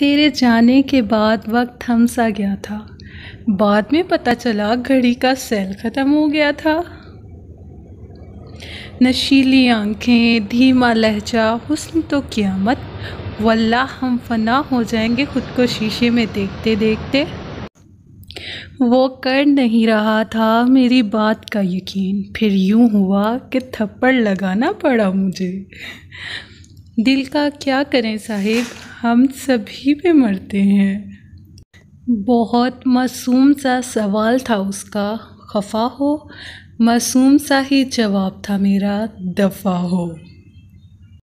तेरे जाने के बाद वक्त हम सा गया था बाद में पता चला घड़ी का सेल ख़त्म हो गया था नशीली आंखें धीमा लहजा हुस्न तो मत वल्ला हम फना हो जाएंगे खुद को शीशे में देखते देखते वो कर नहीं रहा था मेरी बात का यकीन फिर यूं हुआ कि थप्पड़ लगाना पड़ा मुझे दिल का क्या करें साहिब हम सभी पे मरते हैं बहुत मासूम सा सवाल था उसका खफा हो मासूम सा ही जवाब था मेरा दफा हो